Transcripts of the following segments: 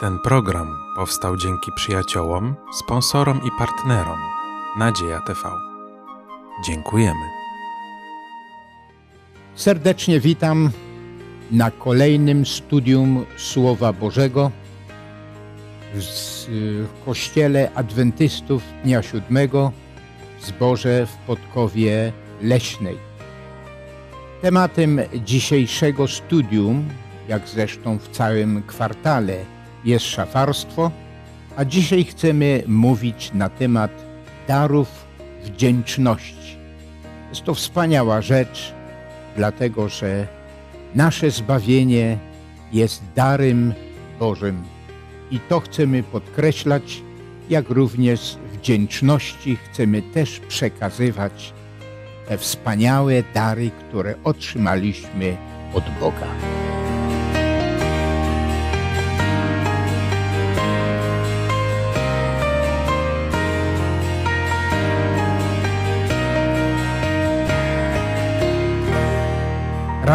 Ten program powstał dzięki przyjaciołom, sponsorom i partnerom Nadzieja TV. Dziękujemy. Serdecznie witam na kolejnym studium Słowa Bożego w Kościele Adwentystów Dnia Siódmego w Zborze w Podkowie Leśnej. Tematem dzisiejszego studium, jak zresztą w całym kwartale, jest szafarstwo, a dzisiaj chcemy mówić na temat darów wdzięczności. Jest to wspaniała rzecz, dlatego że nasze zbawienie jest darem Bożym i to chcemy podkreślać, jak również wdzięczności chcemy też przekazywać te wspaniałe dary, które otrzymaliśmy od Boga.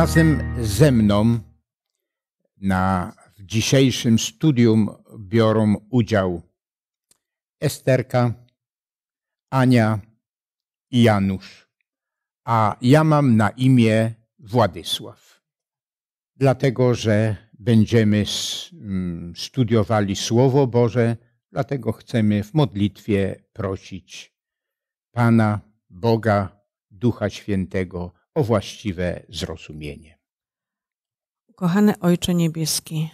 Razem ze mną na dzisiejszym studium biorą udział Esterka, Ania i Janusz, a ja mam na imię Władysław. Dlatego, że będziemy mm, studiowali Słowo Boże, dlatego chcemy w modlitwie prosić Pana, Boga, Ducha Świętego, o właściwe zrozumienie. Kochany Ojcze Niebieski,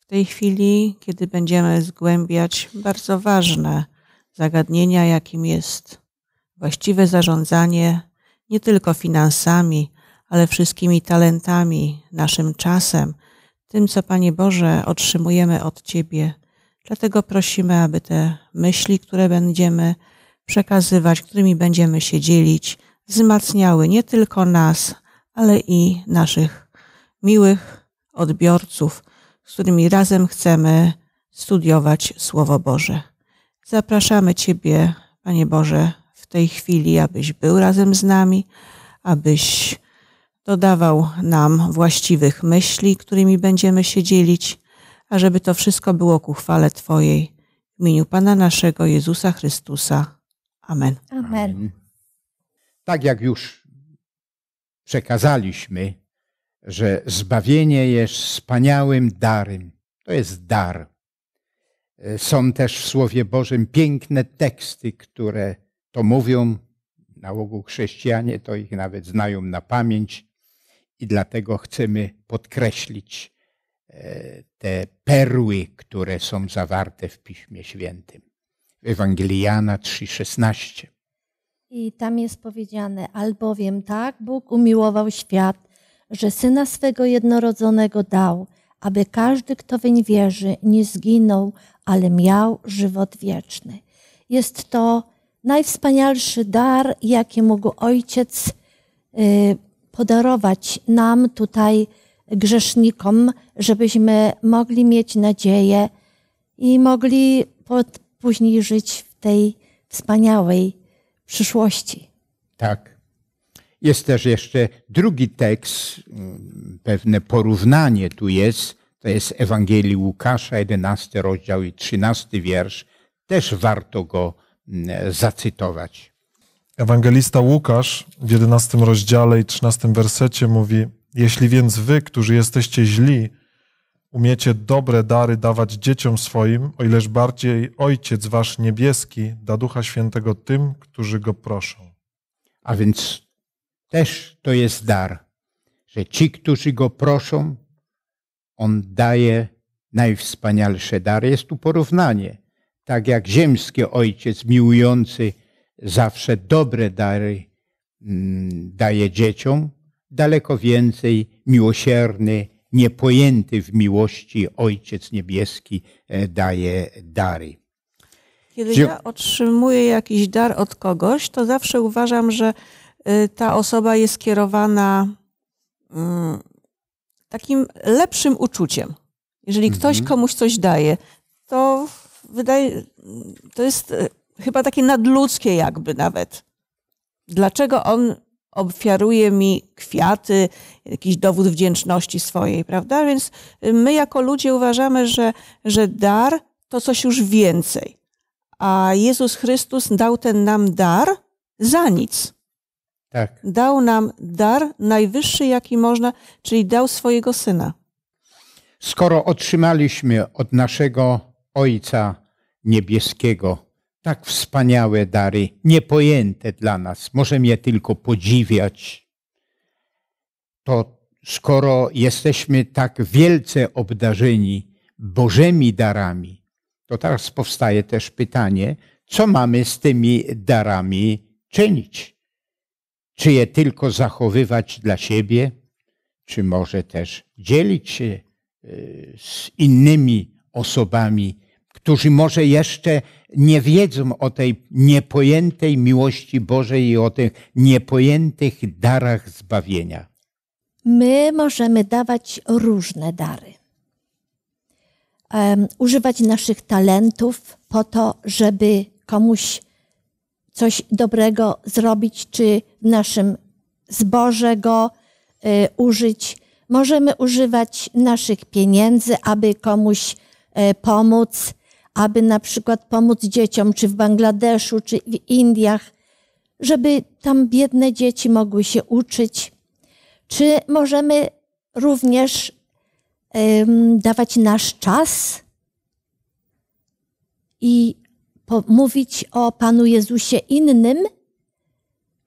w tej chwili, kiedy będziemy zgłębiać bardzo ważne zagadnienia, jakim jest właściwe zarządzanie nie tylko finansami, ale wszystkimi talentami, naszym czasem, tym, co Panie Boże otrzymujemy od Ciebie. Dlatego prosimy, aby te myśli, które będziemy przekazywać, którymi będziemy się dzielić, wzmacniały nie tylko nas, ale i naszych miłych odbiorców, z którymi razem chcemy studiować Słowo Boże. Zapraszamy Ciebie, Panie Boże, w tej chwili, abyś był razem z nami, abyś dodawał nam właściwych myśli, którymi będziemy się dzielić, ażeby to wszystko było ku chwale Twojej. W imieniu Pana naszego Jezusa Chrystusa. Amen. Amen tak jak już przekazaliśmy, że zbawienie jest wspaniałym darem. To jest dar. E, są też w Słowie Bożym piękne teksty, które to mówią. Na ogół chrześcijanie to ich nawet znają na pamięć i dlatego chcemy podkreślić e, te perły, które są zawarte w Piśmie Świętym. W Ewangelii Jana 3,16. I tam jest powiedziane, albowiem tak Bóg umiłował świat, że Syna swego jednorodzonego dał, aby każdy, kto weń wierzy, nie zginął, ale miał żywot wieczny. Jest to najwspanialszy dar, jaki mógł Ojciec y, podarować nam tutaj, grzesznikom, żebyśmy mogli mieć nadzieję i mogli później żyć w tej wspaniałej przyszłości. Tak. Jest też jeszcze drugi tekst, mm, pewne porównanie tu jest. To jest Ewangelii Łukasza, 11 rozdział i 13 wiersz. Też warto go mm, zacytować. Ewangelista Łukasz w 11 rozdziale i 13 wersecie mówi: Jeśli więc wy, którzy jesteście źli, umiecie dobre dary dawać dzieciom swoim, o ileż bardziej Ojciec Wasz Niebieski da Ducha Świętego tym, którzy Go proszą. A więc też to jest dar, że ci, którzy Go proszą, On daje najwspanialsze dary. Jest tu porównanie. Tak jak ziemski Ojciec miłujący zawsze dobre dary mm, daje dzieciom, daleko więcej miłosierny, niepojęty w miłości Ojciec Niebieski e, daje dary. Kiedy ja otrzymuję jakiś dar od kogoś, to zawsze uważam, że y, ta osoba jest kierowana mm, takim lepszym uczuciem. Jeżeli mhm. ktoś komuś coś daje, to wydaje, to jest y, chyba takie nadludzkie jakby nawet. Dlaczego on ofiaruje mi kwiaty, jakiś dowód wdzięczności swojej, prawda? Więc my jako ludzie uważamy, że, że dar to coś już więcej. A Jezus Chrystus dał ten nam dar za nic. Tak. Dał nam dar najwyższy, jaki można, czyli dał swojego syna. Skoro otrzymaliśmy od naszego Ojca Niebieskiego tak wspaniałe dary, niepojęte dla nas. Możemy je tylko podziwiać. To skoro jesteśmy tak wielce obdarzeni Bożymi darami, to teraz powstaje też pytanie, co mamy z tymi darami czynić? Czy je tylko zachowywać dla siebie, czy może też dzielić się y, z innymi osobami którzy może jeszcze nie wiedzą o tej niepojętej miłości Bożej i o tych niepojętych darach zbawienia? My możemy dawać różne dary. Um, używać naszych talentów po to, żeby komuś coś dobrego zrobić, czy w naszym zboże go y, użyć. Możemy używać naszych pieniędzy, aby komuś y, pomóc aby na przykład pomóc dzieciom, czy w Bangladeszu, czy w Indiach, żeby tam biedne dzieci mogły się uczyć. Czy możemy również um, dawać nasz czas i mówić o Panu Jezusie innym,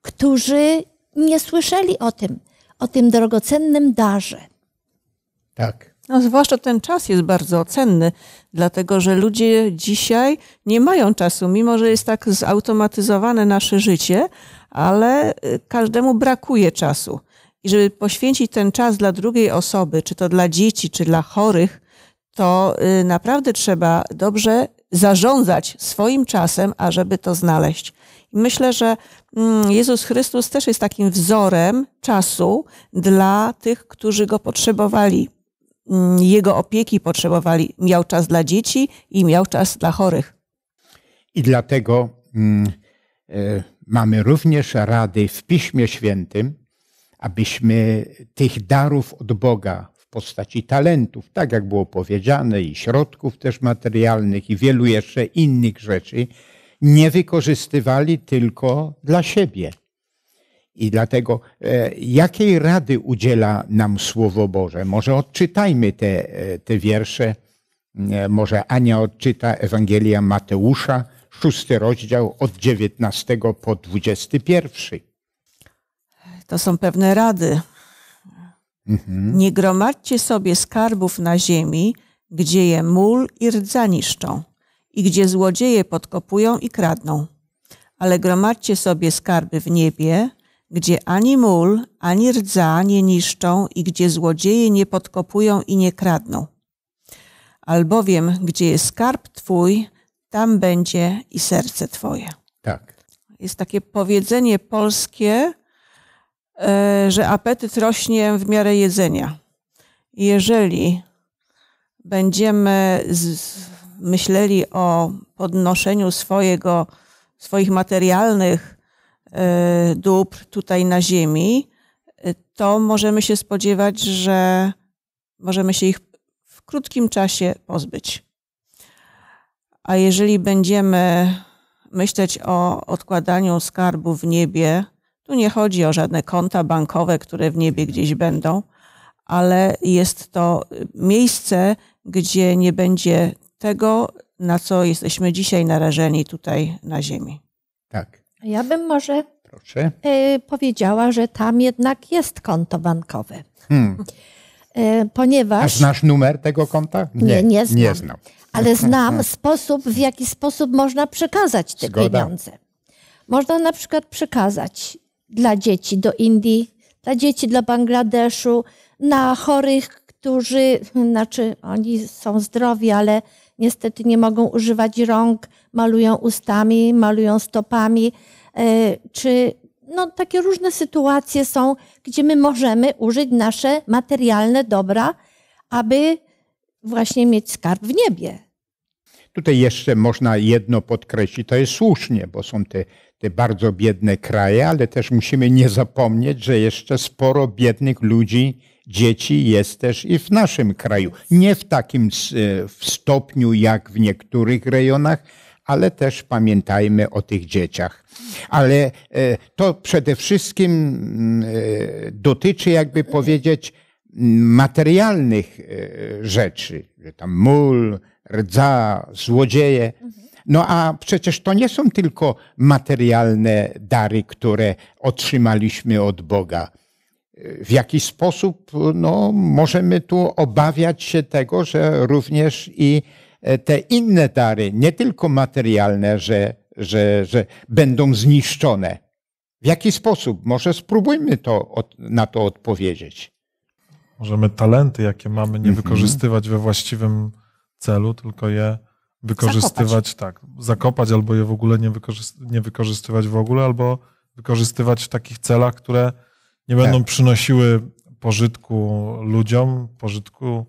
którzy nie słyszeli o tym, o tym drogocennym darze. Tak. No, zwłaszcza ten czas jest bardzo cenny, dlatego że ludzie dzisiaj nie mają czasu, mimo że jest tak zautomatyzowane nasze życie, ale y, każdemu brakuje czasu. I żeby poświęcić ten czas dla drugiej osoby, czy to dla dzieci, czy dla chorych, to y, naprawdę trzeba dobrze zarządzać swoim czasem, ażeby to znaleźć. Myślę, że mm, Jezus Chrystus też jest takim wzorem czasu dla tych, którzy go potrzebowali. Mm, jego opieki potrzebowali. Miał czas dla dzieci i miał czas dla chorych. I dlatego mm, e, mamy również rady w Piśmie Świętym, abyśmy tych darów od Boga w postaci talentów, tak jak było powiedziane, i środków też materialnych, i wielu jeszcze innych rzeczy, nie wykorzystywali tylko dla siebie i dlatego, e, jakiej rady udziela nam Słowo Boże? Może odczytajmy te, e, te wiersze. E, może Ania odczyta Ewangelia Mateusza, szósty rozdział od 19 po 21. To są pewne rady. Mhm. Nie gromadźcie sobie skarbów na ziemi, gdzie je mól i rdza niszczą i gdzie złodzieje podkopują i kradną. Ale gromadźcie sobie skarby w niebie, gdzie ani mól, ani rdza nie niszczą i gdzie złodzieje nie podkopują i nie kradną. Albowiem, gdzie jest skarb Twój, tam będzie i serce Twoje. Tak. Jest takie powiedzenie polskie, e, że apetyt rośnie w miarę jedzenia. Jeżeli będziemy myśleli o podnoszeniu swojego, swoich materialnych E, dóbr tutaj na ziemi, e, to możemy się spodziewać, że możemy się ich w krótkim czasie pozbyć. A jeżeli będziemy myśleć o odkładaniu skarbu w niebie, tu nie chodzi o żadne konta bankowe, które w niebie gdzieś będą, ale jest to miejsce, gdzie nie będzie tego, na co jesteśmy dzisiaj narażeni tutaj na Ziemi. Tak. Ja bym może Proszę. E, powiedziała, że tam jednak jest konto bankowe. Hmm. E, ponieważ. A znasz numer tego konta? Nie, nie, nie znam. Nie znam. Ale znam sposób, w jaki sposób można przekazać te Zgoda. pieniądze. Można na przykład przekazać dla dzieci do Indii, dla dzieci do Bangladeszu, na chorych, którzy, znaczy oni są zdrowi, ale niestety nie mogą używać rąk, malują ustami, malują stopami, e, czy no, takie różne sytuacje są, gdzie my możemy użyć nasze materialne dobra, aby właśnie mieć skarb w niebie. Tutaj jeszcze można jedno podkreślić, to jest słusznie, bo są te, te bardzo biedne kraje, ale też musimy nie zapomnieć, że jeszcze sporo biednych ludzi dzieci jest też i w naszym kraju. Nie w takim e, stopniu jak w niektórych rejonach, ale też pamiętajmy o tych dzieciach. Ale e, to przede wszystkim e, dotyczy, jakby powiedzieć, materialnych rzeczy, że tam mól, rdza, złodzieje. No a przecież to nie są tylko materialne dary, które otrzymaliśmy od Boga w jaki sposób no, możemy tu obawiać się tego, że również i e, te inne dary, nie tylko materialne, że, że, że będą zniszczone. W jaki sposób? Może spróbujmy to, na to odpowiedzieć. Możemy talenty, jakie mamy, nie mhm. wykorzystywać we właściwym celu, tylko je wykorzystywać, zakopać. tak, zakopać albo je w ogóle nie wykorzystywać w ogóle, albo wykorzystywać w takich celach, które nie będą tak. przynosiły pożytku ludziom, pożytku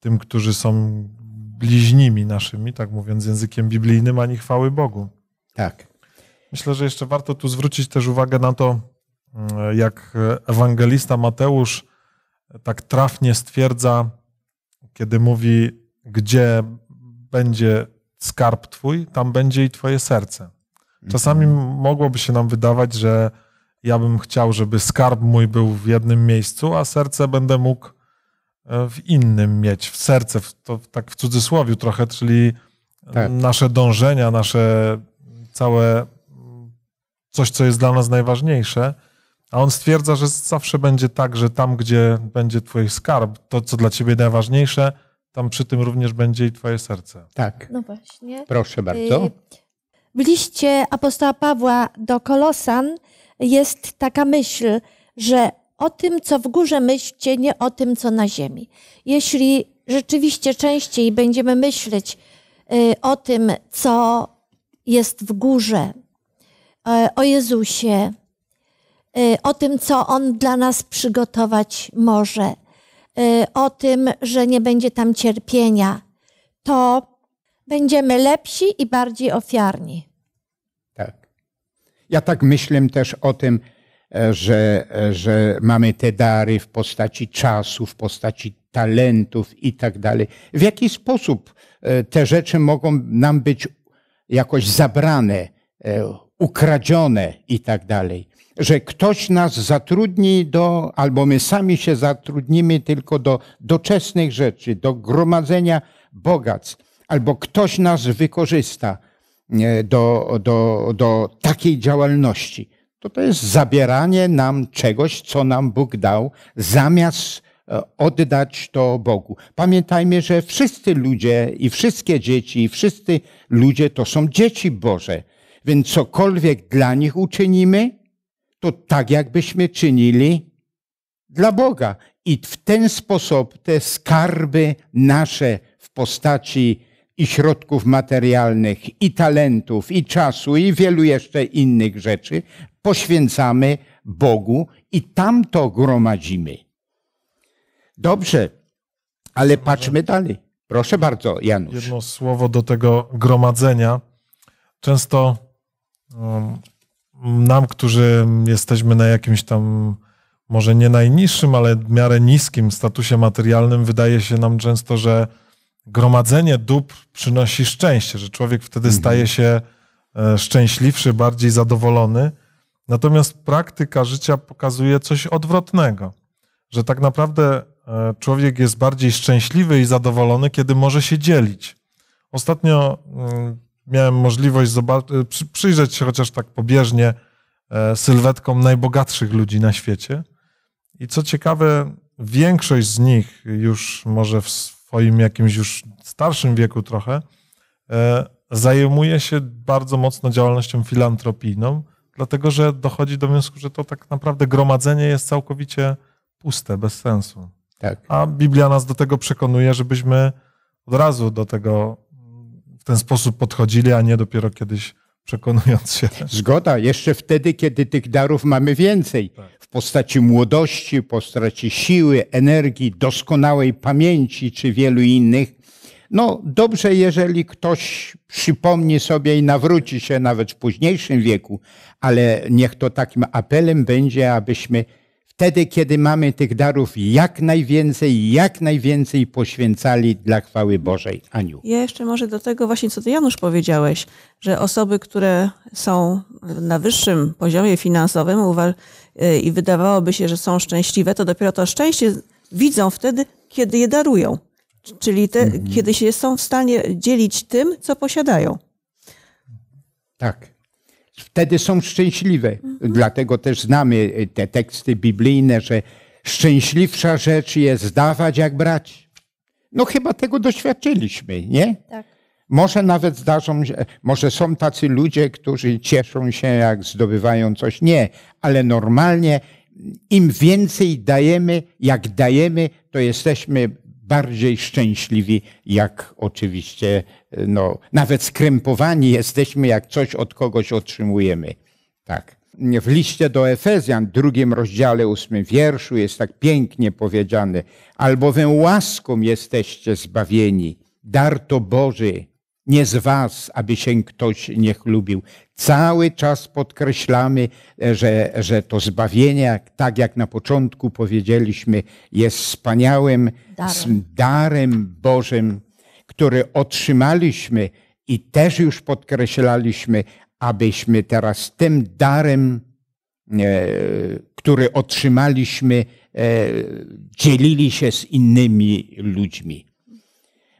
tym, którzy są bliźnimi naszymi, tak mówiąc językiem biblijnym, ani chwały Bogu. Tak. Myślę, że jeszcze warto tu zwrócić też uwagę na to, mm, jak ewangelista Mateusz tak trafnie stwierdza, kiedy mówi, gdzie będzie skarb Twój, tam będzie i Twoje serce. Mhm. Czasami mogłoby się nam wydawać, że ja bym chciał, żeby skarb mój był w jednym miejscu, a serce będę mógł e, w innym mieć, w serce, to, tak w cudzysłowie trochę, czyli tak. nasze dążenia, nasze całe coś, co jest dla nas najważniejsze. A on stwierdza, że zawsze będzie tak, że tam, gdzie będzie Twój skarb, to, co dla Ciebie najważniejsze, tam przy tym również będzie i Twoje serce. Tak. No właśnie. Proszę bardzo. W y, liście apostoła Pawła do Kolosan jest taka myśl, że o tym, co w górze myślcie, nie o tym, co na ziemi. Jeśli rzeczywiście częściej będziemy myśleć y, o tym, co jest w górze, y, o Jezusie, y, o tym, co On dla nas przygotować może, o tym, że nie będzie tam cierpienia, to będziemy lepsi i bardziej ofiarni. Ja tak myślę też o tym, e, że, e, że mamy te dary w postaci czasu, w postaci talentów i tak dalej. W jaki sposób e, te rzeczy mogą nam być jakoś zabrane, ukradzione i tak dalej. Że ktoś nas zatrudni do, albo my sami się zatrudnimy tylko do doczesnych rzeczy, do gromadzenia bogactw, albo ktoś nas wykorzysta E, do, do, do takiej działalności. To to jest zabieranie nam czegoś, co nam Bóg dał, zamiast e, oddać to Bogu. Pamiętajmy, że wszyscy ludzie i wszystkie dzieci, i wszyscy ludzie to są dzieci Boże. Więc cokolwiek dla nich uczynimy, to tak jakbyśmy czynili dla Boga. I w ten sposób te skarby nasze w postaci i środków materialnych, i talentów, i czasu, i wielu jeszcze innych rzeczy poświęcamy Bogu i tam to gromadzimy. Dobrze, ale patrzmy dalej. Proszę bardzo, Janusz. Jedno słowo do tego gromadzenia. Często nam, którzy jesteśmy na jakimś tam, może nie najniższym, ale w miarę niskim statusie materialnym, wydaje się nam często, że gromadzenie dóbr przynosi szczęście, że człowiek wtedy mhm. staje się e, szczęśliwszy, bardziej zadowolony. Natomiast praktyka życia pokazuje coś odwrotnego, że tak naprawdę e, człowiek jest bardziej szczęśliwy i zadowolony, kiedy może się dzielić. Ostatnio mm, miałem możliwość e, przyjrzeć się chociaż tak pobieżnie sylwetkom najbogatszych ludzi na świecie. I co ciekawe, większość z nich już może w swoim jakimś już starszym wieku trochę, e, zajmuje się bardzo mocno działalnością filantropijną, dlatego że dochodzi do wniosku, że to tak naprawdę gromadzenie jest całkowicie puste, bez sensu. Tak. A Biblia nas do tego przekonuje, żebyśmy od razu do tego w ten sposób podchodzili, a nie dopiero kiedyś przekonując się. Zgoda, jeszcze wtedy, kiedy tych darów mamy więcej. W postaci młodości, w postaci siły, energii, doskonałej pamięci czy wielu innych. No dobrze, jeżeli ktoś przypomni sobie i nawróci się nawet w późniejszym wieku, ale niech to takim apelem będzie, abyśmy wtedy, kiedy mamy tych darów jak najwięcej, jak najwięcej poświęcali dla chwały Bożej. Aniu. Ja jeszcze może do tego właśnie, co ty Janusz powiedziałeś, że osoby, które są na wyższym poziomie finansowym y, i wydawałoby się, że są szczęśliwe, to dopiero to szczęście widzą wtedy, kiedy je darują. Czyli te, mhm. kiedy się są w stanie dzielić tym, co posiadają. Tak, wtedy są szczęśliwe. Mhm. Dlatego też znamy e, te teksty biblijne, że szczęśliwsza rzecz jest dawać jak brać. No chyba tego doświadczyliśmy, nie? Tak. Może nawet zdarzą się, może są tacy ludzie, którzy cieszą się, jak zdobywają coś. Nie, ale normalnie im więcej dajemy, jak dajemy, to jesteśmy bardziej szczęśliwi, jak oczywiście, e, no, nawet skrępowani jesteśmy, jak coś od kogoś otrzymujemy. Tak. W liście do Efezjan, drugim rozdziale, ósmym wierszu jest tak pięknie powiedziane, albowiem łaską jesteście zbawieni, dar to Boży, nie z was, aby się ktoś nie chlubił. Cały czas podkreślamy, e, że, że to zbawienie, tak jak na początku powiedzieliśmy, jest wspaniałym darem. darem Bożym, który otrzymaliśmy i też już podkreślaliśmy, abyśmy teraz tym darem, e, który otrzymaliśmy, e, dzielili się z innymi ludźmi.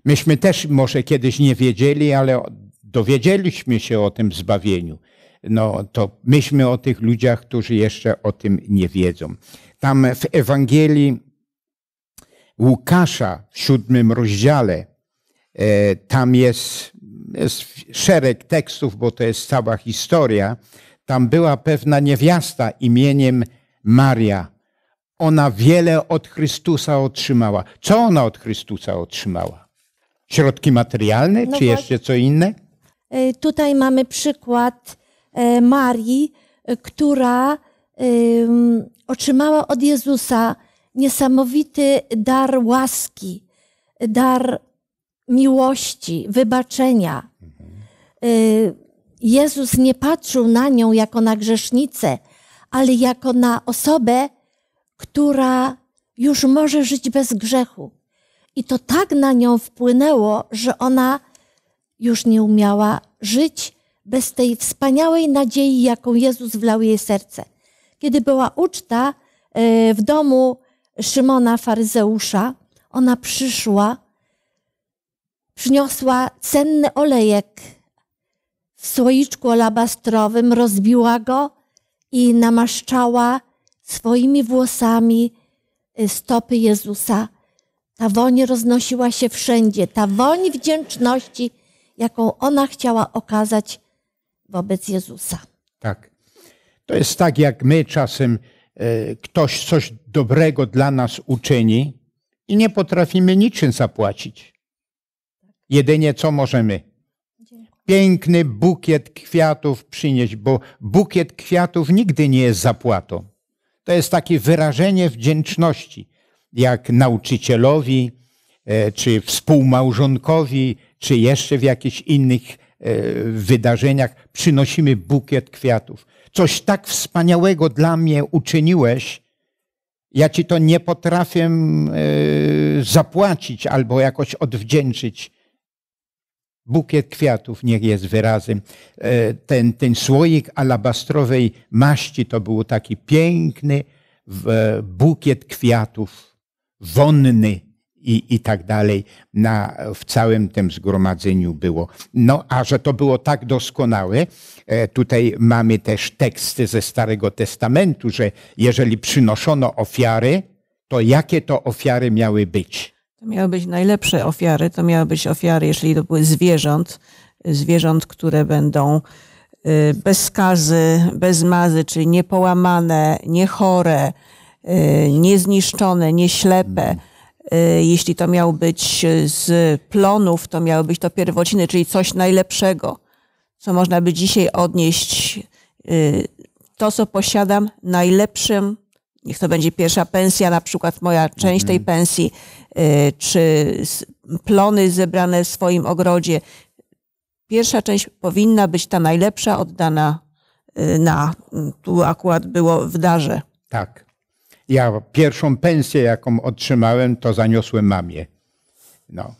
Myśmy też może kiedyś nie wiedzieli, ale dowiedzieliśmy się o tym zbawieniu. No to myślmy o tych ludziach, którzy jeszcze o tym nie wiedzą. Tam w Ewangelii Łukasza w siódmym rozdziale, e, tam jest, jest szereg tekstów, bo to jest cała historia. Tam była pewna niewiasta imieniem Maria. Ona wiele od Chrystusa otrzymała. Co ona od Chrystusa otrzymała? Środki materialne, no czy właśnie. jeszcze co inne? E, tutaj mamy przykład e, Marii, e, która otrzymała od Jezusa niesamowity dar łaski, dar miłości, wybaczenia. Jezus nie patrzył na nią jako na grzesznicę, ale jako na osobę, która już może żyć bez grzechu. I to tak na nią wpłynęło, że ona już nie umiała żyć bez tej wspaniałej nadziei, jaką Jezus wlał jej serce. Kiedy była uczta e, w domu Szymona Faryzeusza, ona przyszła, przyniosła cenny olejek w słoiczku alabastrowym, rozbiła go i namaszczała swoimi włosami e, stopy Jezusa ta woń roznosiła się wszędzie, ta woń wdzięczności, jaką ona chciała okazać wobec Jezusa. Tak. To jest tak, jak my czasem e, ktoś coś dobrego dla nas uczyni i nie potrafimy niczym zapłacić. Jedynie co możemy. Piękny bukiet kwiatów przynieść, bo bukiet kwiatów nigdy nie jest zapłatą. To jest takie wyrażenie wdzięczności jak nauczycielowi, e, czy współmałżonkowi, czy jeszcze w jakichś innych e, wydarzeniach przynosimy bukiet kwiatów. Coś tak wspaniałego dla mnie uczyniłeś, ja ci to nie potrafię e, zapłacić albo jakoś odwdzięczyć. Bukiet kwiatów niech jest wyrazem. Ten, ten słoik alabastrowej maści to był taki piękny bukiet kwiatów wonny i, i tak dalej na, w całym tym zgromadzeniu było. No a że to było tak doskonałe, e, tutaj mamy też teksty ze Starego Testamentu, że jeżeli przynoszono ofiary, to jakie to ofiary miały być? To miały być najlepsze ofiary, to miały być ofiary, jeżeli to były zwierząt, zwierząt, które będą y, bez skazy, bez mazy, czyli niepołamane, niechore, Y, niezniszczone, nieślepe. Mhm. Y, jeśli to miał być y, z plonów, to miały być to pierwociny, czyli coś najlepszego, co można by dzisiaj odnieść. To, co posiadam, najlepszym, niech to będzie pierwsza pensja, na przykład moja część tej mhm. pensji, czy plony zebrane w swoim ogrodzie. Pierwsza część powinna być ta najlepsza, oddana na, tu akurat było w darze. Tak. Ja pierwszą pensję, jaką otrzymałem, to zaniosłem mamie. No,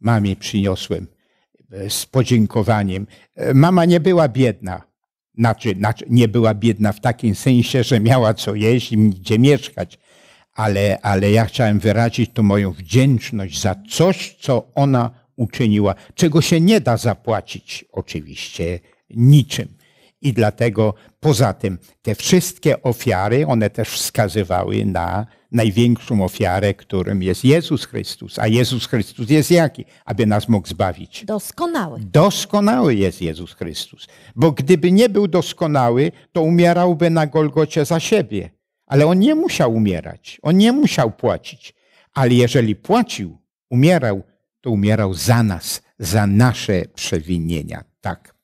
mamie przyniosłem e, z podziękowaniem. E, mama nie była biedna. Znaczy, znaczy, nie była biedna w takim sensie, że miała co jeść i gdzie mieszkać, ale, ale ja chciałem wyrazić tu moją wdzięczność za coś, co ona uczyniła, czego się nie da zapłacić oczywiście niczym i dlatego poza tym te wszystkie ofiary, one też wskazywały na największą ofiarę, którym jest Jezus Chrystus. A Jezus Chrystus jest jaki? Aby nas mógł zbawić. Doskonały. Doskonały jest Jezus Chrystus. Bo gdyby nie był doskonały, to umierałby na Golgocie za siebie. Ale on nie musiał umierać. On nie musiał płacić. Ale jeżeli płacił, umierał, to umierał za nas, za nasze przewinienia. Tak.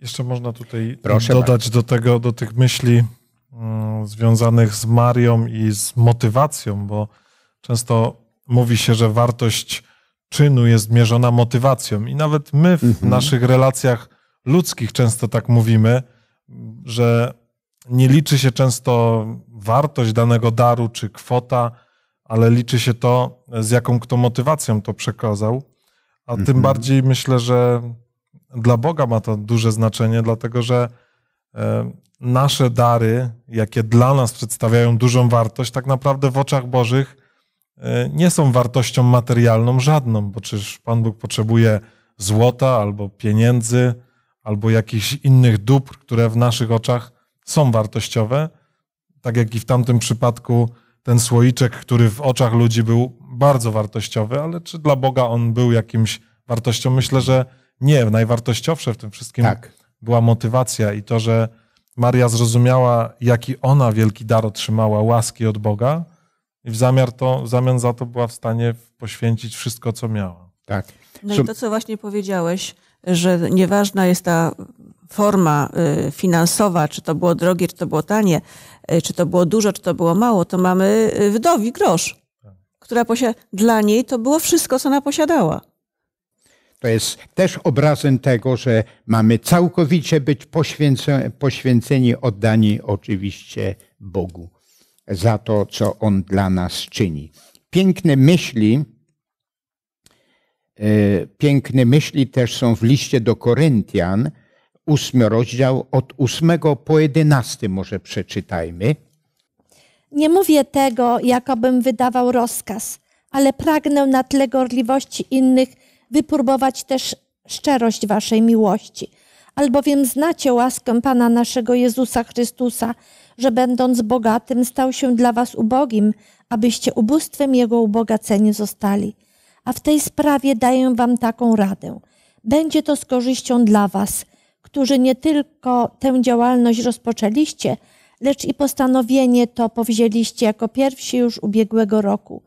Jeszcze można tutaj Proszę dodać do tego, do tych myśli mm, związanych z Marią i z motywacją, bo często mówi się, że wartość czynu jest mierzona motywacją. I nawet my w mhm. naszych relacjach ludzkich często tak mówimy, że nie liczy się często wartość danego daru czy kwota, ale liczy się to, z jaką kto motywacją to przekazał. A mhm. tym bardziej myślę, że dla Boga ma to duże znaczenie, dlatego że e, nasze dary, jakie dla nas przedstawiają dużą wartość, tak naprawdę w oczach Bożych e, nie są wartością materialną żadną, bo czyż Pan Bóg potrzebuje złota albo pieniędzy, albo jakichś innych dóbr, które w naszych oczach są wartościowe. Tak jak i w tamtym przypadku ten słoiczek, który w oczach ludzi był bardzo wartościowy, ale czy dla Boga on był jakimś wartością? Myślę, że nie, najwartościowsze w tym wszystkim tak. była motywacja i to, że Maria zrozumiała, jaki ona wielki dar otrzymała łaski od Boga i w, zamiar to, w zamian za to była w stanie poświęcić wszystko, co miała. Tak. No i to, co właśnie powiedziałeś, że nieważna jest ta forma y, finansowa, czy to było drogie, czy to było tanie, y, czy to było dużo, czy to było mało, to mamy y, wdowi grosz, tak. która posiada dla niej to było wszystko, co ona posiadała. To jest też obrazem tego, że mamy całkowicie być poświęceni, oddani oczywiście Bogu za to, co On dla nas czyni. Piękne myśli, e, piękne myśli też są w liście do Koryntian, ósmy rozdział, od ósmego po jedenasty może przeczytajmy. Nie mówię tego, jakobym wydawał rozkaz, ale pragnę na tle gorliwości innych wypróbować też szczerość waszej miłości. Albowiem znacie łaskę Pana naszego Jezusa Chrystusa, że będąc bogatym stał się dla was ubogim, abyście ubóstwem Jego ubogaceni zostali. A w tej sprawie daję wam taką radę. Będzie to z korzyścią dla was, którzy nie tylko tę działalność rozpoczęliście, lecz i postanowienie to powzięliście jako pierwsi już ubiegłego roku.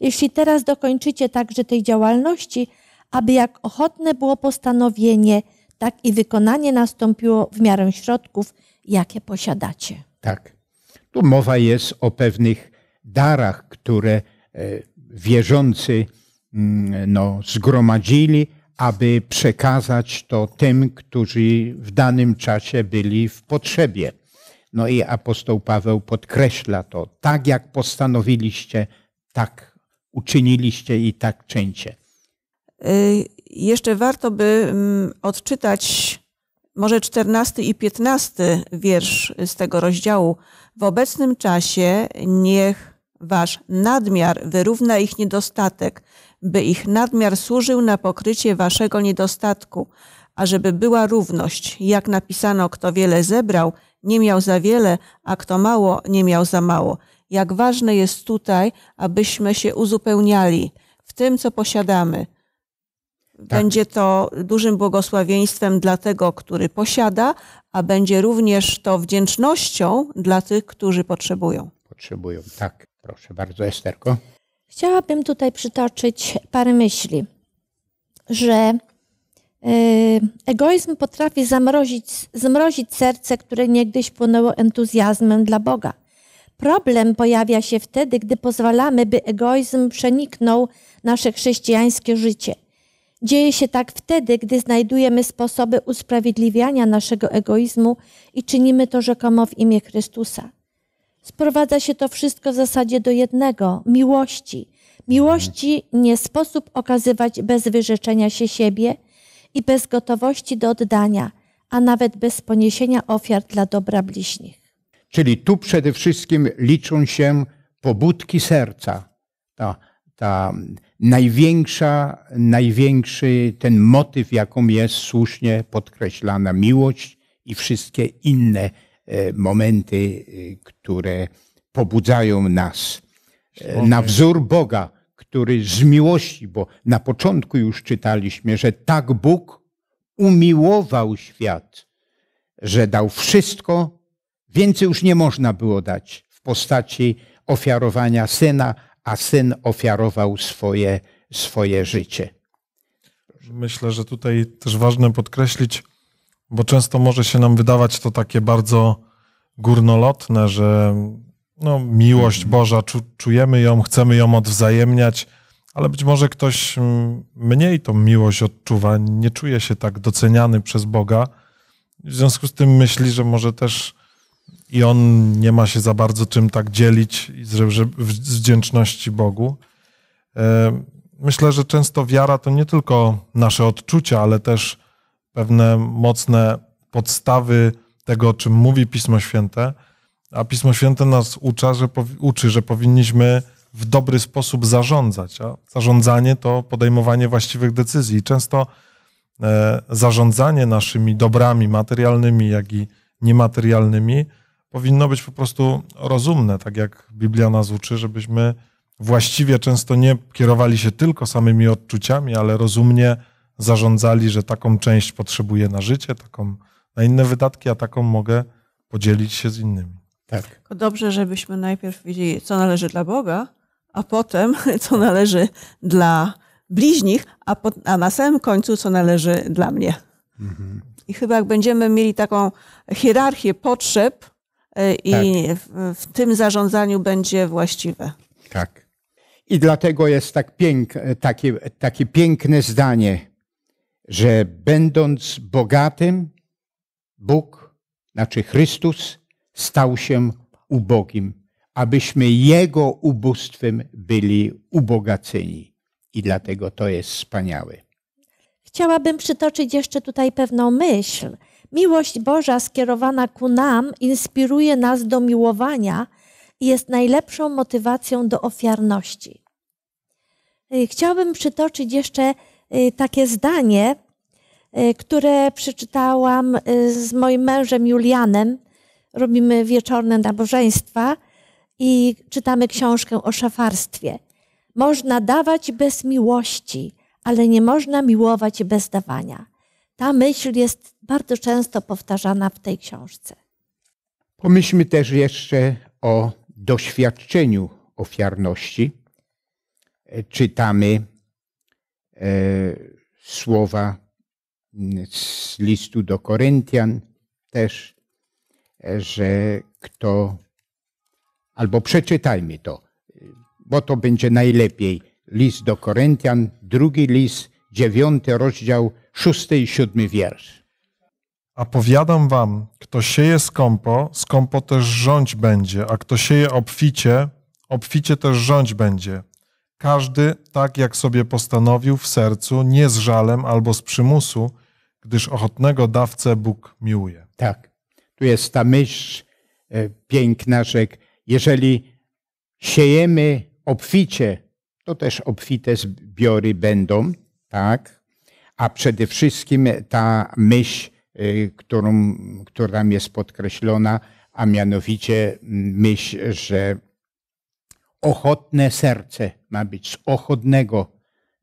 Jeśli teraz dokończycie także tej działalności, aby jak ochotne było postanowienie, tak i wykonanie nastąpiło w miarę środków, jakie posiadacie. Tak. Tu mowa jest o pewnych darach, które e, wierzący mm, no, zgromadzili, aby przekazać to tym, którzy w danym czasie byli w potrzebie. No i apostoł Paweł podkreśla to. Tak jak postanowiliście, tak uczyniliście i tak czyńcie. Y, jeszcze warto by mm, odczytać może czternasty i piętnasty wiersz z tego rozdziału. W obecnym czasie niech wasz nadmiar wyrówna ich niedostatek, by ich nadmiar służył na pokrycie waszego niedostatku, ażeby była równość. Jak napisano, kto wiele zebrał, nie miał za wiele, a kto mało, nie miał za mało. Jak ważne jest tutaj, abyśmy się uzupełniali w tym, co posiadamy, tak. Będzie to dużym błogosławieństwem dla tego, który posiada, a będzie również to wdzięcznością dla tych, którzy potrzebują. Potrzebują, tak. Proszę bardzo, Esterko. Chciałabym tutaj przytoczyć parę myśli, że y, egoizm potrafi zamrozić, zmrozić serce, które niegdyś płonęło entuzjazmem dla Boga. Problem pojawia się wtedy, gdy pozwalamy, by egoizm przeniknął nasze chrześcijańskie życie – Dzieje się tak wtedy, gdy znajdujemy sposoby usprawiedliwiania naszego egoizmu i czynimy to rzekomo w imię Chrystusa. Sprowadza się to wszystko w zasadzie do jednego miłości. Miłości nie sposób okazywać bez wyrzeczenia się siebie i bez gotowości do oddania, a nawet bez poniesienia ofiar dla dobra bliźnich. Czyli tu przede wszystkim liczą się pobudki serca, ta, ta największa, największy ten motyw, jaką jest słusznie podkreślana miłość i wszystkie inne e, momenty, e, które pobudzają nas e, na wzór Boga, który z miłości, bo na początku już czytaliśmy, że tak Bóg umiłował świat, że dał wszystko, więcej już nie można było dać w postaci ofiarowania syna, a syn ofiarował swoje, swoje życie. Myślę, że tutaj też ważne podkreślić, bo często może się nam wydawać to takie bardzo górnolotne, że no, miłość mhm. Boża, czu, czujemy ją, chcemy ją odwzajemniać, ale być może ktoś mm, mniej tą miłość odczuwa, nie czuje się tak doceniany przez Boga. W związku z tym myśli, że może też i on nie ma się za bardzo czym tak dzielić z wdzięczności Bogu. E, myślę, że często wiara to nie tylko nasze odczucia, ale też pewne mocne podstawy tego, o czym mówi Pismo Święte. A Pismo Święte nas ucza, że uczy, że powinniśmy w dobry sposób zarządzać. A zarządzanie to podejmowanie właściwych decyzji. I często e, zarządzanie naszymi dobrami materialnymi, jak i niematerialnymi, powinno być po prostu rozumne, tak jak Biblia nas uczy, żebyśmy właściwie często nie kierowali się tylko samymi odczuciami, ale rozumnie zarządzali, że taką część potrzebuję na życie, taką na inne wydatki, a taką mogę podzielić się z innymi. Tak. Tylko dobrze, żebyśmy najpierw wiedzieli, co należy dla Boga, a potem, co należy dla bliźnich, a, po, a na samym końcu, co należy dla mnie. Mhm. I chyba jak będziemy mieli taką hierarchię potrzeb e, i tak. w, tym zarządzaniu będzie właściwe. Tak. I dlatego jest tak pięk, e, takie, takie piękne zdanie, że będąc bogatym, Bóg, znaczy Chrystus, stał się ubogim, abyśmy Jego ubóstwem byli ubogaceni. I dlatego to jest wspaniałe. Chciałabym przytoczyć jeszcze tutaj pewną myśl. Miłość Boża skierowana ku nam inspiruje nas do miłowania i jest najlepszą motywacją do ofiarności. Y, chciałabym przytoczyć jeszcze y, takie zdanie, y, które przeczytałam z moim mężem Julianem. Robimy wieczorne nabożeństwa i czytamy książkę o szafarstwie. Można dawać bez miłości, ale nie można miłować bez dawania. Ta myśl jest bardzo często powtarzana w tej książce. Pomyślmy też jeszcze o doświadczeniu ofiarności. Czytamy e, słowa z listu do Koryntian też, e, że kto, albo przeczytajmy to, bo to będzie najlepiej list do Koryntian, drugi list, dziewiąty rozdział, szósty i siódmy wiersz. A powiadam wam, kto sieje skąpo, skąpo też rządź będzie, a kto sieje obficie, obficie też rządź będzie. Każdy tak, jak sobie postanowił w sercu, nie z żalem albo z przymusu, gdyż ochotnego dawcę Bóg miłuje. Tak. Tu jest ta myśl e, piękna, że jeżeli siejemy obficie, to też obfite zbiory będą, tak? A przede wszystkim ta myśl, y, którą, która tam jest podkreślona, a mianowicie mm, myśl, że ochotne serce ma być z ochotnego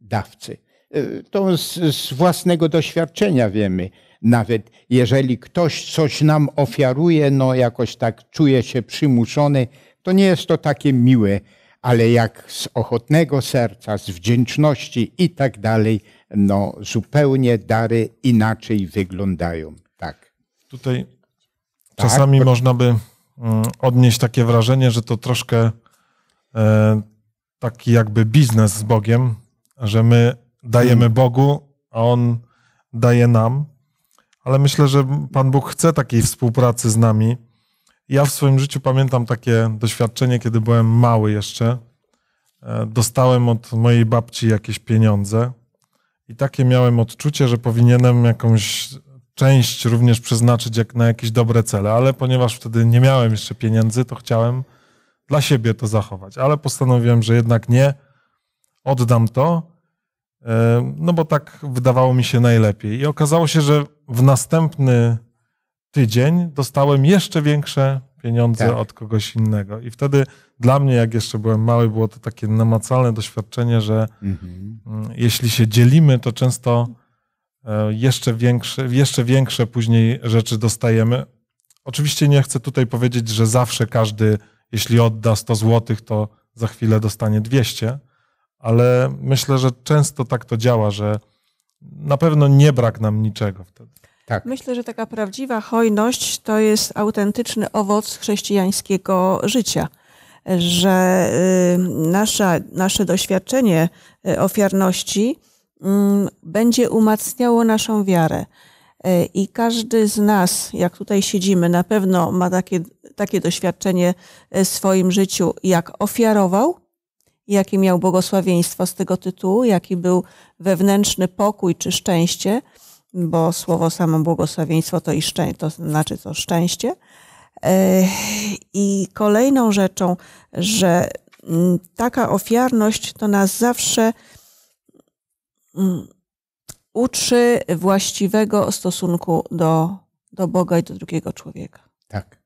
dawcy. Y, to z, z własnego doświadczenia wiemy. Nawet jeżeli ktoś coś nam ofiaruje, no jakoś tak czuje się przymuszony, to nie jest to takie miłe ale jak z ochotnego serca, z wdzięczności i tak dalej, no zupełnie dary inaczej wyglądają. Tak. Tutaj tak, czasami można by mm, odnieść takie wrażenie, że to troszkę e, taki jakby biznes z Bogiem, że my dajemy hmm. Bogu, a On daje nam. Ale myślę, że Pan Bóg chce takiej współpracy z nami ja w swoim życiu pamiętam takie doświadczenie, kiedy byłem mały jeszcze. E, dostałem od mojej babci jakieś pieniądze i takie miałem odczucie, że powinienem jakąś część również przeznaczyć jak na jakieś dobre cele, ale ponieważ wtedy nie miałem jeszcze pieniędzy, to chciałem dla siebie to zachować, ale postanowiłem, że jednak nie oddam to, e, no bo tak wydawało mi się najlepiej. I okazało się, że w następny tydzień dostałem jeszcze większe pieniądze tak. od kogoś innego. I wtedy dla mnie, jak jeszcze byłem mały, było to takie namacalne doświadczenie, że mhm. Mm, jeśli się dzielimy, to często e, jeszcze większe, jeszcze większe później rzeczy dostajemy. Oczywiście nie chcę tutaj powiedzieć, że zawsze każdy, jeśli odda 100 zł, to za chwilę dostanie 200, ale myślę, że często tak to działa, że na pewno nie brak nam niczego wtedy. Tak. Myślę, że taka prawdziwa hojność to jest autentyczny owoc chrześcijańskiego życia, że y, nasza, nasze doświadczenie y, ofiarności mm, będzie umacniało naszą wiarę. Y, I każdy z nas, jak tutaj siedzimy, na pewno ma takie, takie doświadczenie w swoim życiu, jak ofiarował, jakie miał błogosławieństwo z tego tytułu, jaki był wewnętrzny pokój czy szczęście bo słowo samo błogosławieństwo to, i szczę- to znaczy to szczęście. E, I kolejną rzeczą, że mm, taka ofiarność to nas zawsze mm, uczy właściwego stosunku do, do Boga i do drugiego człowieka. Tak.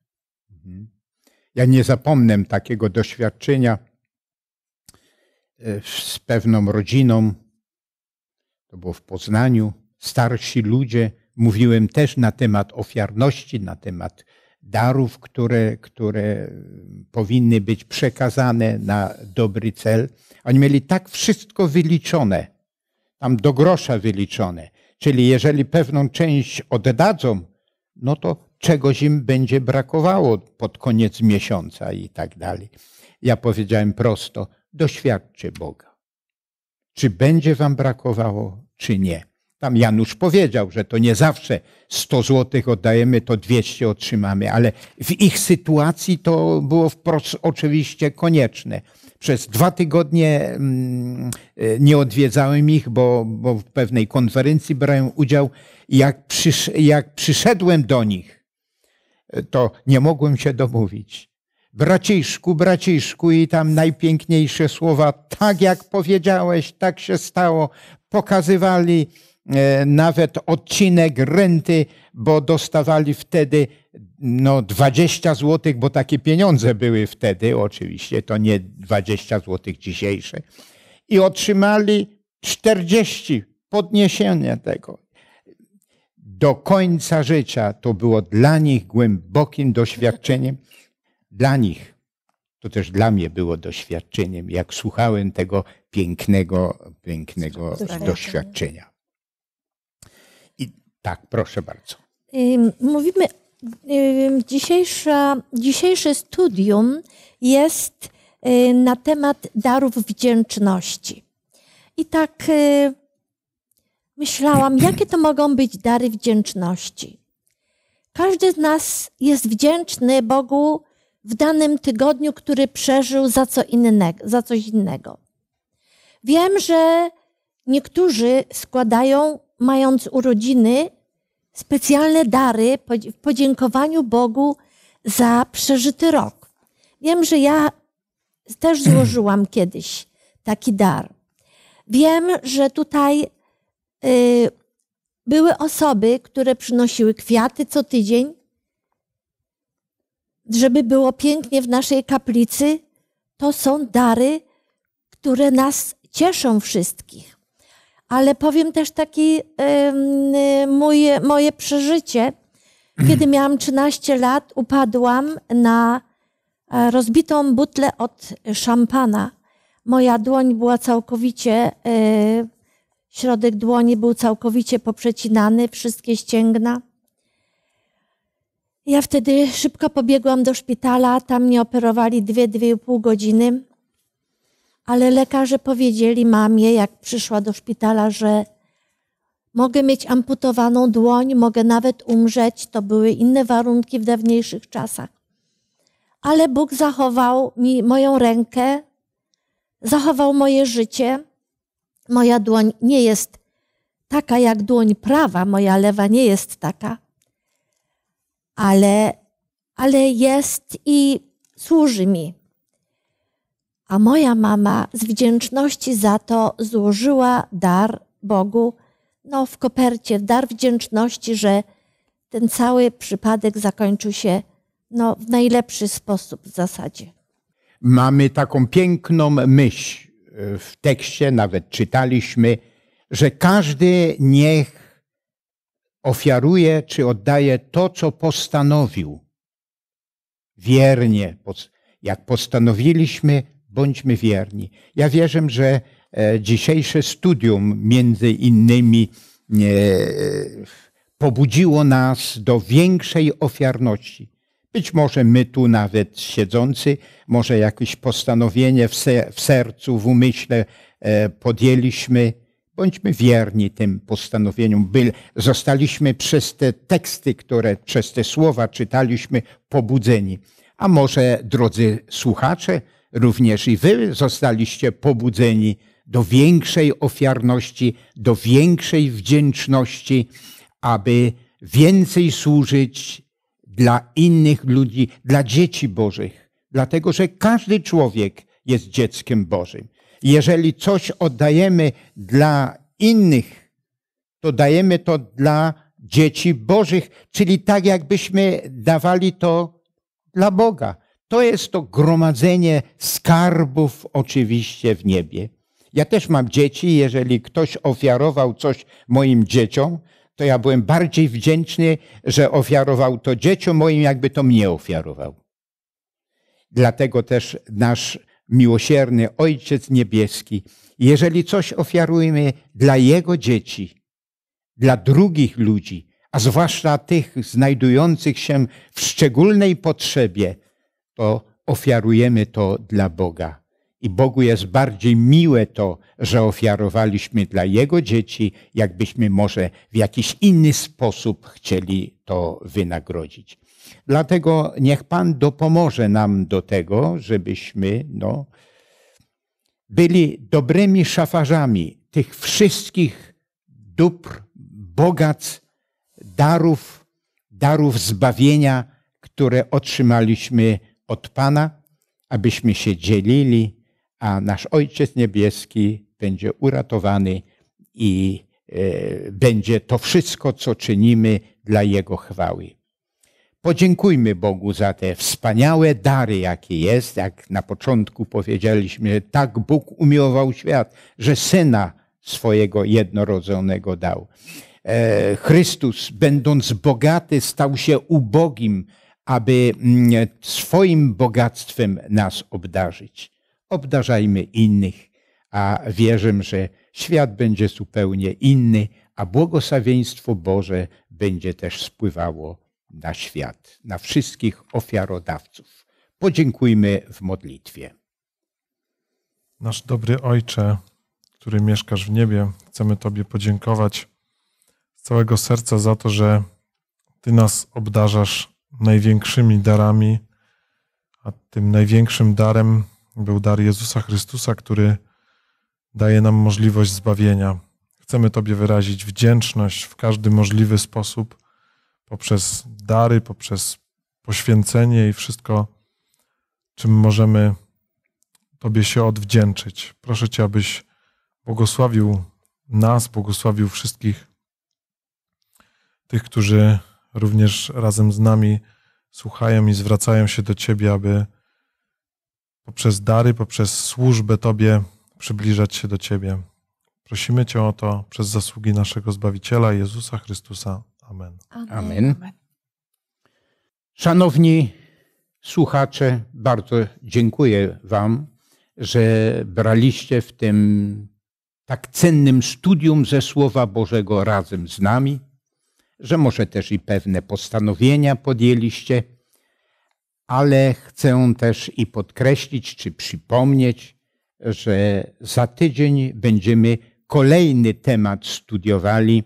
Mhm. Ja nie zapomnę takiego doświadczenia e, z pewną rodziną. To było w Poznaniu starsi ludzie. Mówiłem też na temat ofiarności, na temat darów, które, które powinny być przekazane na dobry cel. Oni mieli tak wszystko wyliczone, tam do grosza wyliczone. Czyli jeżeli pewną część oddadzą, no to czegoś im będzie brakowało pod koniec miesiąca i tak dalej. Ja powiedziałem prosto: doświadczcie Boga. Czy będzie wam brakowało, czy nie. Tam Janusz powiedział, że to nie zawsze 100 złotych oddajemy, to 200 otrzymamy, ale w ich sytuacji to było wprost oczywiście konieczne. Przez dwa tygodnie mm, nie odwiedzałem ich, bo, bo w pewnej konferencji brałem udział. Jak, przysz, jak przyszedłem do nich, to nie mogłem się domówić. Braciszku, braciszku, i tam najpiękniejsze słowa, tak jak powiedziałeś, tak się stało, pokazywali E, nawet odcinek renty, bo dostawali wtedy no 20 zł, bo takie pieniądze były wtedy, oczywiście, to nie 20 zł dzisiejsze. I otrzymali 40 podniesienia tego. Do końca życia to było dla nich głębokim doświadczeniem. Dla nich. To też dla mnie było doświadczeniem, jak słuchałem tego pięknego, pięknego doświadczenia. Tak, proszę bardzo. Mówimy, dzisiejsza, dzisiejsze studium jest y, na temat darów wdzięczności. I tak y, myślałam, jakie to mogą być dary wdzięczności. Każdy z nas jest wdzięczny Bogu w danym tygodniu, który przeżył za, co za coś innego. Wiem, że niektórzy składają, mając urodziny, specjalne dary w podziękowaniu Bogu za przeżyty rok. Wiem, że ja też złożyłam kiedyś taki dar. Wiem, że tutaj y, były osoby, które przynosiły kwiaty co tydzień, żeby było pięknie w naszej kaplicy. To są dary, które nas cieszą wszystkich ale powiem też taki y, moje, moje przeżycie. Kiedy mhm. miałam 13 lat, upadłam na e, rozbitą butlę od szampana. Moja dłoń była całkowicie, e, środek dłoni był całkowicie poprzecinany, wszystkie ścięgna. Ja wtedy szybko pobiegłam do szpitala, tam mnie operowali 2-2,5 godziny ale lekarze powiedzieli mamie, jak przyszła do szpitala, że mogę mieć amputowaną dłoń, mogę nawet umrzeć. To były inne warunki w dawniejszych czasach. Ale Bóg zachował mi moją rękę, zachował moje życie. Moja dłoń nie jest taka jak dłoń prawa, moja lewa nie jest taka, ale, ale jest i służy mi. A moja mama z wdzięczności za to złożyła dar Bogu, no w kopercie, dar wdzięczności, że ten cały przypadek zakończył się no, w najlepszy sposób w zasadzie. Mamy taką piękną myśl e, w tekście, nawet czytaliśmy, że każdy niech ofiaruje czy oddaje to, co postanowił. Wiernie, jak postanowiliśmy, bądźmy wierni. Ja wierzę, że e, dzisiejsze studium między innymi e, pobudziło nas do większej ofiarności. Być może my tu nawet siedzący, może jakieś postanowienie w sercu, w umyśle e, podjęliśmy. Bądźmy wierni tym postanowieniom, zostaliśmy przez te teksty, które przez te słowa czytaliśmy, pobudzeni. A może, drodzy słuchacze, również i wy zostaliście pobudzeni do większej ofiarności, do większej wdzięczności, aby więcej służyć dla innych ludzi, dla dzieci Bożych. Dlatego, że każdy człowiek jest dzieckiem Bożym. Jeżeli coś oddajemy dla innych, to dajemy to dla dzieci Bożych, czyli tak jakbyśmy dawali to dla Boga. To jest to gromadzenie skarbów oczywiście w niebie. Ja też mam dzieci, jeżeli ktoś ofiarował coś moim dzieciom, to ja byłem bardziej wdzięczny, że ofiarował to dzieciom moim, jakby to mnie ofiarował. Dlatego też nasz miłosierny Ojciec Niebieski, jeżeli coś ofiarujemy dla Jego dzieci, dla drugich ludzi, a zwłaszcza tych znajdujących się w szczególnej potrzebie, to ofiarujemy to dla Boga. I Bogu jest bardziej miłe to, że ofiarowaliśmy dla Jego dzieci, jakbyśmy może w jakiś inny sposób chcieli to wynagrodzić. Dlatego niech Pan dopomoże nam do tego, żebyśmy no, byli dobrymi szafarzami tych wszystkich dóbr, bogactw, darów, darów zbawienia, które otrzymaliśmy od Pana, abyśmy się dzielili, a nasz Ojciec Niebieski będzie uratowany i e, będzie to wszystko, co czynimy dla Jego chwały. Podziękujmy Bogu za te wspaniałe dary, jakie jest. Jak na początku powiedzieliśmy, że tak Bóg umiłował świat, że syna swojego jednorodzonego dał. E, Chrystus, będąc bogaty, stał się ubogim, aby mm, swoim bogactwem nas obdarzyć. Obdarzajmy innych, a wierzę, że świat będzie zupełnie inny, a błogosławieństwo Boże będzie też spływało na świat, na wszystkich ofiarodawców. Podziękujmy w modlitwie. Nasz dobry Ojcze, który mieszkasz w niebie, chcemy Tobie podziękować z całego serca za to, że Ty nas obdarzasz największymi darami, a tym największym darem był dar Jezusa Chrystusa, który daje nam możliwość zbawienia. Chcemy Tobie wyrazić wdzięczność w każdy możliwy sposób, poprzez dary, poprzez poświęcenie i wszystko, czym możemy Tobie się odwdzięczyć. Proszę Cię, abyś błogosławił nas, błogosławił wszystkich tych, którzy również razem z nami słuchają i zwracają się do Ciebie, aby poprzez dary, poprzez służbę Tobie przybliżać się do Ciebie. Prosimy Cię o to przez zasługi naszego Zbawiciela Jezusa Chrystusa. Amen. Amen. Amen. Szanowni słuchacze, bardzo dziękuję Wam, że braliście w tym tak cennym studium ze Słowa Bożego razem z nami że może też i pewne postanowienia podjęliście, ale chcę też i podkreślić czy przypomnieć, że za tydzień będziemy kolejny temat studiowali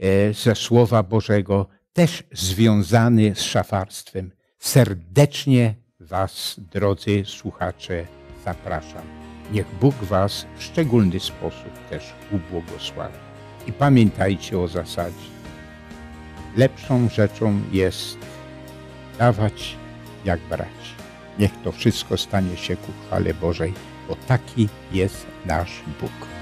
e, ze Słowa Bożego, też związany z szafarstwem. Serdecznie Was, drodzy słuchacze, zapraszam. Niech Bóg Was w szczególny sposób też ubłogosławi. I pamiętajcie o zasadzie lepszą rzeczą jest dawać jak brać. Niech to wszystko stanie się ku chwale Bożej, bo taki jest nasz Bóg.